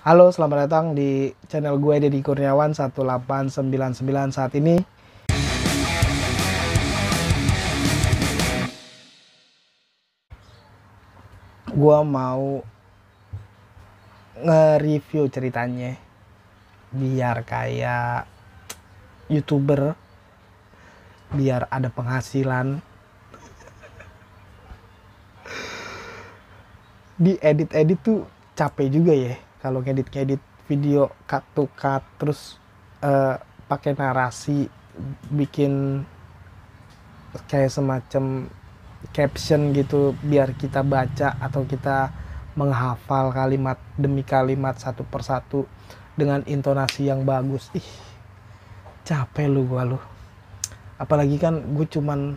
Halo, selamat datang di channel gue Deddy Kurniawan 1899 saat ini. Gue mau nge-review ceritanya biar kayak youtuber biar ada penghasilan di edit-edit tuh capek juga ya kalau ngedit-ngedit video cut to cut terus uh, pakai narasi bikin kayak semacam caption gitu biar kita baca atau kita menghafal kalimat demi kalimat satu persatu dengan intonasi yang bagus ih capek lu gua lu apalagi kan gue cuman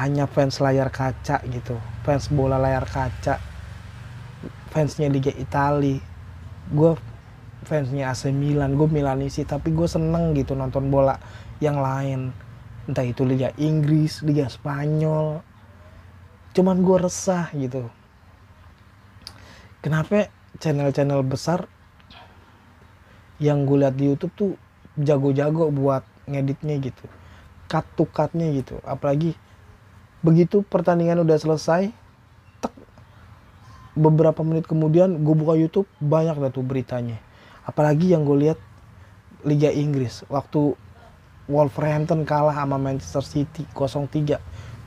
hanya fans layar kaca gitu fans bola layar kaca fansnya Liga Italia gue fansnya AC Milan gue Milanisi tapi gue seneng gitu nonton bola yang lain entah itu Liga Inggris Liga Spanyol cuman gue resah gitu kenapa channel-channel besar yang gue lihat di YouTube tuh jago-jago buat ngeditnya gitu cut to cutnya gitu apalagi begitu pertandingan udah selesai beberapa menit kemudian gue buka YouTube banyak dah tuh beritanya apalagi yang gue lihat Liga Inggris waktu Wolverhampton kalah sama Manchester City 0-3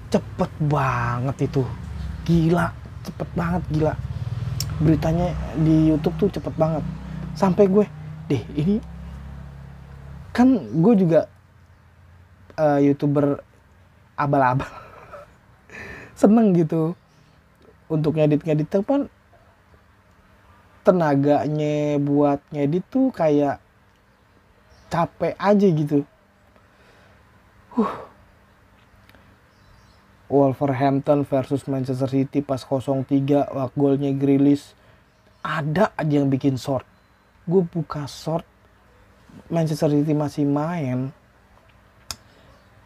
cepet banget itu gila cepet banget gila beritanya di YouTube tuh cepet banget sampai gue deh ini kan gue juga uh, youtuber abal-abal seneng gitu untuk ngedit-ngedit tuh kan tenaganya buat ngedit tuh kayak capek aja gitu. Huh. Wolverhampton versus Manchester City pas 0-3 golnya Grilis ada aja yang bikin short gue buka short Manchester City masih main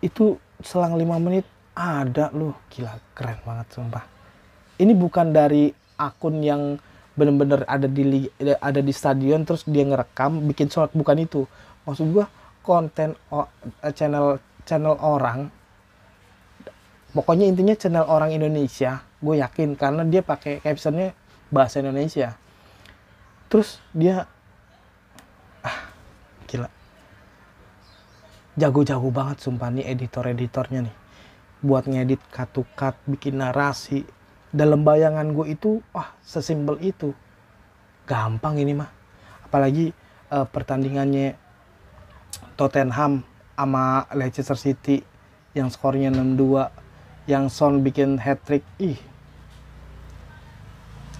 itu selang 5 menit ada loh gila keren banget sumpah ini bukan dari akun yang bener-bener ada di ada di stadion terus dia ngerekam bikin short bukan itu maksud gue konten eh, channel channel orang pokoknya intinya channel orang Indonesia gue yakin karena dia pakai captionnya bahasa Indonesia terus dia ah gila jago-jago banget sumpah nih editor-editornya nih buat ngedit katukat bikin narasi dalam bayangan gue itu wah sesimpel itu gampang ini mah apalagi uh, pertandingannya Tottenham sama Leicester City yang skornya 6-2 yang Son bikin hat trick ih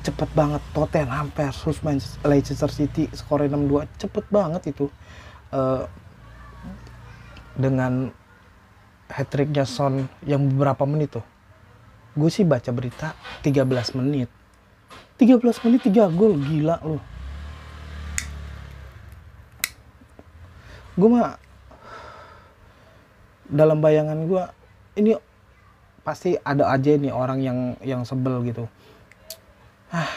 cepet banget Tottenham versus Leicester City skornya 6-2 cepet banget itu uh, dengan hat tricknya Son yang beberapa menit tuh gue sih baca berita 13 menit 13 menit 3 gol gila lu gue mah dalam bayangan gue ini pasti ada aja nih orang yang yang sebel gitu ah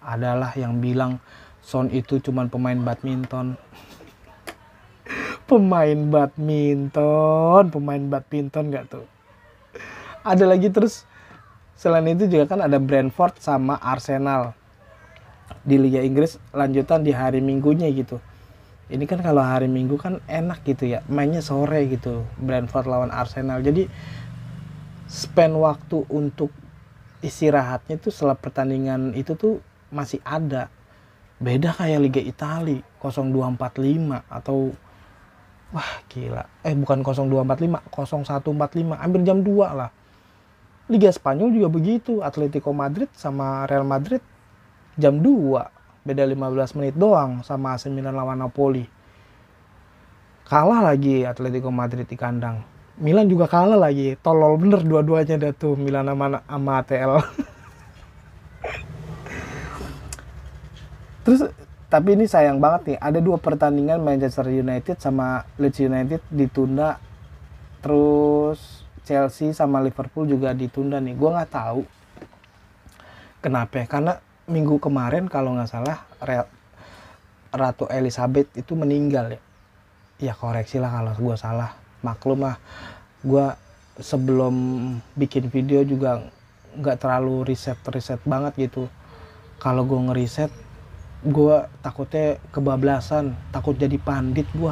adalah yang bilang Son itu cuman pemain badminton pemain badminton pemain badminton gak tuh ada lagi terus Selain itu juga kan ada Brentford sama Arsenal di Liga Inggris lanjutan di hari Minggunya gitu. Ini kan kalau hari Minggu kan enak gitu ya, mainnya sore gitu. Brentford lawan Arsenal. Jadi spend waktu untuk istirahatnya tuh setelah pertandingan itu tuh masih ada. Beda kayak Liga Itali 0245 atau wah gila. Eh bukan 0245, 0145, hampir jam 2 lah Liga Spanyol juga begitu. Atletico Madrid sama Real Madrid jam 2. Beda 15 menit doang sama AC Milan lawan Napoli. Kalah lagi Atletico Madrid di kandang. Milan juga kalah lagi. Tolol bener dua-duanya dah tuh Milan sama, sama ATL. Terus tapi ini sayang banget nih. Ada dua pertandingan Manchester United sama Leeds United ditunda. Terus Chelsea sama Liverpool juga ditunda nih gue nggak tahu kenapa ya karena minggu kemarin kalau nggak salah Ratu Elizabeth itu meninggal ya ya koreksi lah kalau gue salah maklum lah gue sebelum bikin video juga nggak terlalu riset riset banget gitu kalau gue ngeriset gue takutnya kebablasan takut jadi pandit gue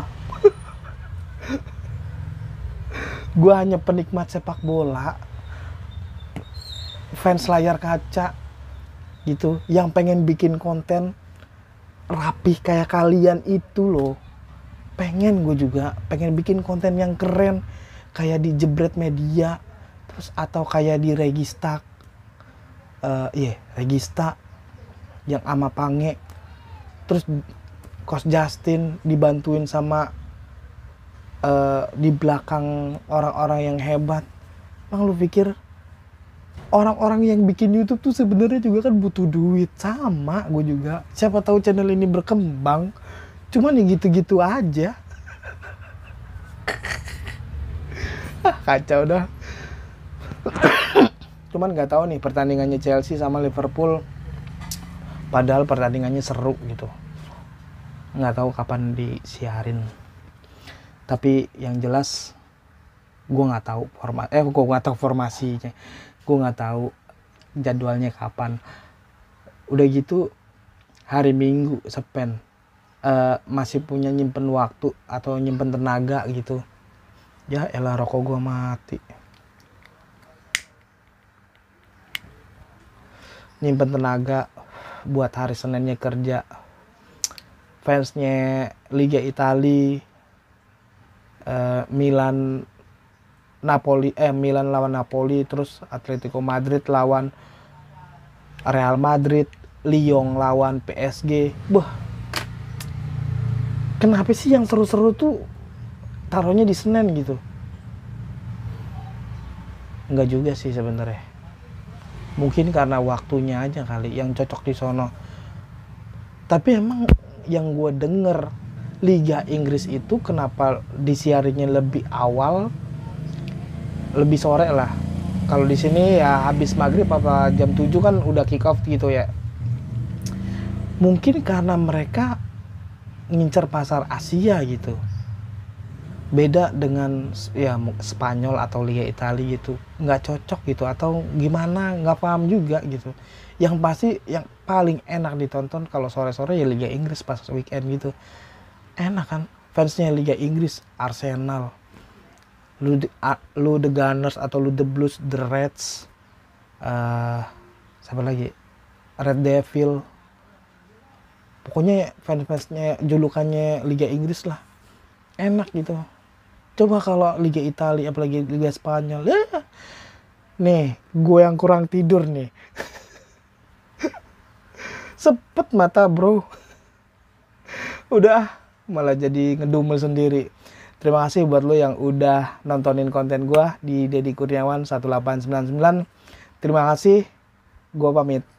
gue hanya penikmat sepak bola fans layar kaca gitu yang pengen bikin konten rapih kayak kalian itu loh pengen gue juga pengen bikin konten yang keren kayak di jebret media terus atau kayak di regista uh, eh, ya yeah, regista yang ama pange terus kos Justin dibantuin sama Eh, di belakang orang-orang yang hebat emang lu pikir orang-orang yang bikin YouTube tuh sebenarnya juga kan butuh duit sama gue juga siapa tahu channel ini berkembang cuman ya gitu-gitu aja kacau dah cuman nggak tahu nih pertandingannya Chelsea sama Liverpool padahal pertandingannya seru gitu nggak tahu kapan disiarin tapi yang jelas gue nggak tahu format eh gue nggak tahu formasinya gue nggak tahu jadwalnya kapan udah gitu hari minggu sepen e, masih punya nyimpen waktu atau nyimpen tenaga gitu ya elah rokok gue mati nyimpen tenaga buat hari Seninnya kerja fansnya Liga Italia Eh, Milan Napoli eh Milan lawan Napoli terus Atletico Madrid lawan Real Madrid Lyon lawan PSG wah kenapa sih yang seru-seru tuh taruhnya di Senin gitu Enggak juga sih sebenarnya mungkin karena waktunya aja kali yang cocok di sono tapi emang yang gue denger Liga Inggris itu kenapa disiarinya lebih awal lebih sore lah kalau di sini ya habis maghrib apa jam 7 kan udah kick off gitu ya mungkin karena mereka ngincer pasar Asia gitu beda dengan ya Spanyol atau Liga Italia gitu nggak cocok gitu atau gimana nggak paham juga gitu yang pasti yang paling enak ditonton kalau sore-sore ya Liga Inggris pas weekend gitu enak kan fansnya Liga Inggris Arsenal lu the, uh, lu the Gunners atau lu the Blues the Reds uh, siapa lagi Red Devil pokoknya fans-fansnya julukannya Liga Inggris lah enak gitu coba kalau Liga Italia apalagi Liga Spanyol ya nih gue yang kurang tidur nih sepet mata bro udah malah jadi ngedumel sendiri. Terima kasih buat lo yang udah nontonin konten gue di Deddy Kurniawan 1899. Terima kasih, gue pamit.